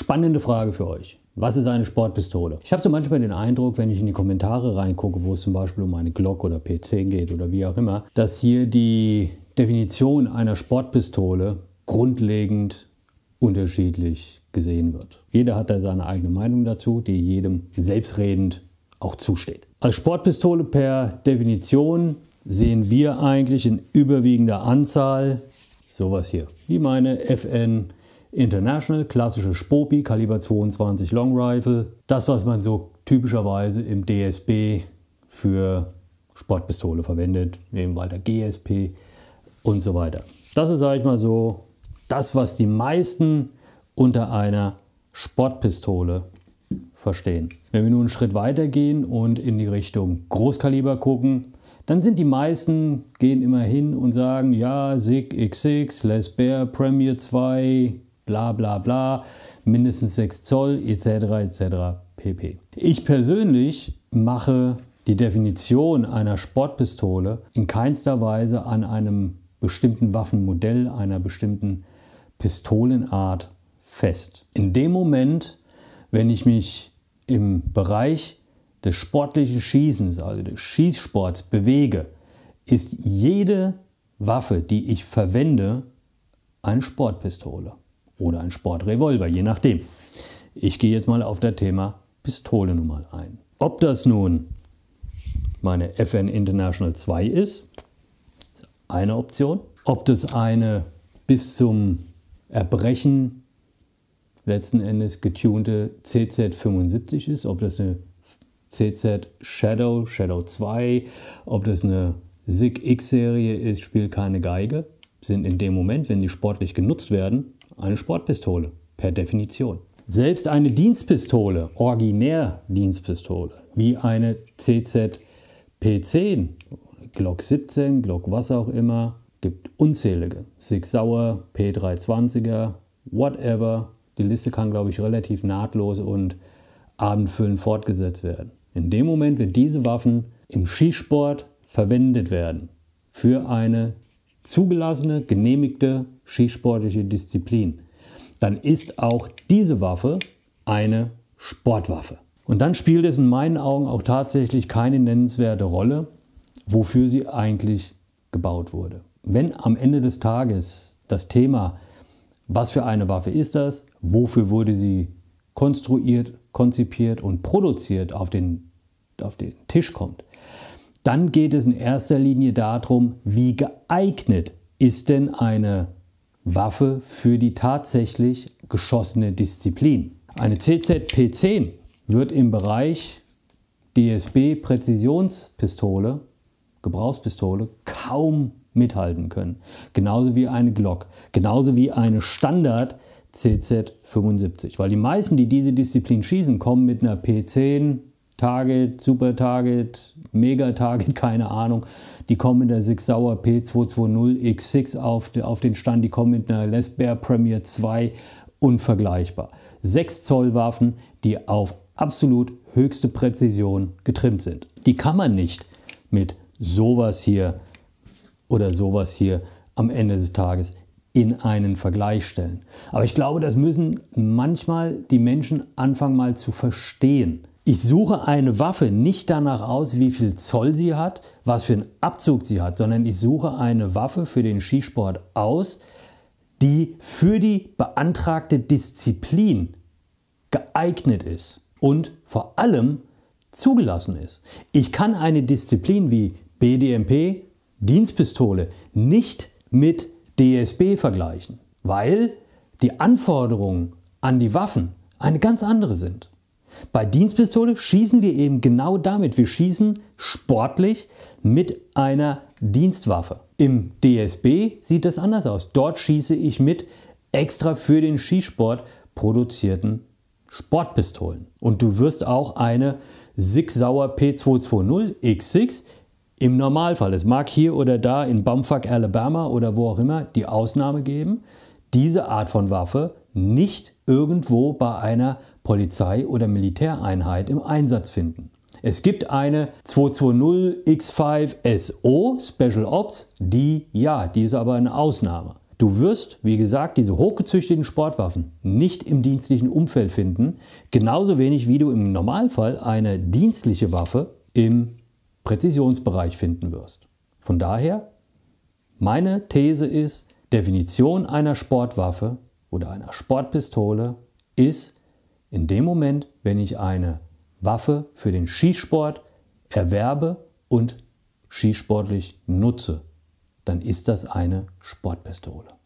Spannende Frage für euch. Was ist eine Sportpistole? Ich habe so manchmal den Eindruck, wenn ich in die Kommentare reingucke, wo es zum Beispiel um eine Glock oder P10 geht oder wie auch immer, dass hier die Definition einer Sportpistole grundlegend unterschiedlich gesehen wird. Jeder hat da seine eigene Meinung dazu, die jedem selbstredend auch zusteht. Als Sportpistole per Definition sehen wir eigentlich in überwiegender Anzahl sowas hier, wie meine FN International, klassische Spopi, Kaliber 22 Long Rifle. Das, was man so typischerweise im DSB für Sportpistole verwendet, neben weiter GSP und so weiter. Das ist, sage ich mal so, das, was die meisten unter einer Sportpistole verstehen. Wenn wir nun einen Schritt weiter gehen und in die Richtung Großkaliber gucken, dann sind die meisten, gehen immer hin und sagen, ja, SIG X6, Les Bear, Premier 2, bla bla bla, mindestens 6 Zoll etc. etc. pp. Ich persönlich mache die Definition einer Sportpistole in keinster Weise an einem bestimmten Waffenmodell, einer bestimmten Pistolenart fest. In dem Moment, wenn ich mich im Bereich des sportlichen Schießens, also des Schießsports bewege, ist jede Waffe, die ich verwende, eine Sportpistole oder ein Sportrevolver, je nachdem. Ich gehe jetzt mal auf das Thema Pistole nun mal ein. Ob das nun meine FN International 2 ist, eine Option. Ob das eine bis zum Erbrechen letzten Endes getunte CZ75 ist, ob das eine CZ Shadow, Shadow 2, ob das eine SIG X-Serie ist, spielt keine Geige. Sind in dem Moment, wenn die sportlich genutzt werden, eine Sportpistole, per Definition. Selbst eine Dienstpistole, originär Dienstpistole, wie eine czp 10 Glock 17, Glock was auch immer, gibt unzählige. Sig Sauer, P320er, whatever. Die Liste kann, glaube ich, relativ nahtlos und abendfüllend fortgesetzt werden. In dem Moment, wenn diese Waffen im Skisport verwendet werden, für eine zugelassene, genehmigte skisportliche Disziplin, dann ist auch diese Waffe eine Sportwaffe. Und dann spielt es in meinen Augen auch tatsächlich keine nennenswerte Rolle, wofür sie eigentlich gebaut wurde. Wenn am Ende des Tages das Thema, was für eine Waffe ist das, wofür wurde sie konstruiert, konzipiert und produziert, auf den, auf den Tisch kommt, dann geht es in erster Linie darum, wie geeignet ist denn eine Waffe für die tatsächlich geschossene Disziplin. Eine CZP10 wird im Bereich DSB Präzisionspistole, Gebrauchspistole, kaum mithalten können. Genauso wie eine Glock, genauso wie eine Standard CZ75. Weil die meisten, die diese Disziplin schießen, kommen mit einer P10, Target, Super Target, Mega Target, keine Ahnung. Die kommen mit der Six Sauer P220X6 auf, auf den Stand, die kommen mit einer Les Bear Premier 2 unvergleichbar. 6 Zoll Waffen, die auf absolut höchste Präzision getrimmt sind. Die kann man nicht mit sowas hier oder sowas hier am Ende des Tages in einen Vergleich stellen. Aber ich glaube, das müssen manchmal die Menschen anfangen mal zu verstehen ich suche eine Waffe nicht danach aus, wie viel Zoll sie hat, was für einen Abzug sie hat, sondern ich suche eine Waffe für den Skisport aus, die für die beantragte Disziplin geeignet ist und vor allem zugelassen ist. Ich kann eine Disziplin wie BDMP, Dienstpistole, nicht mit DSB vergleichen, weil die Anforderungen an die Waffen eine ganz andere sind. Bei Dienstpistole schießen wir eben genau damit. Wir schießen sportlich mit einer Dienstwaffe. Im DSB sieht das anders aus. Dort schieße ich mit extra für den Skisport produzierten Sportpistolen. Und du wirst auch eine Sig Sauer P220 X6 im Normalfall, es mag hier oder da in Bumfuck, Alabama oder wo auch immer die Ausnahme geben, diese Art von Waffe nicht irgendwo bei einer Polizei- oder Militäreinheit im Einsatz finden. Es gibt eine 220X5SO Special Ops, die ja, die ist aber eine Ausnahme. Du wirst, wie gesagt, diese hochgezüchteten Sportwaffen nicht im dienstlichen Umfeld finden, genauso wenig wie du im Normalfall eine dienstliche Waffe im Präzisionsbereich finden wirst. Von daher, meine These ist, Definition einer Sportwaffe oder einer Sportpistole ist in dem Moment, wenn ich eine Waffe für den Skisport erwerbe und skisportlich nutze, dann ist das eine Sportpistole.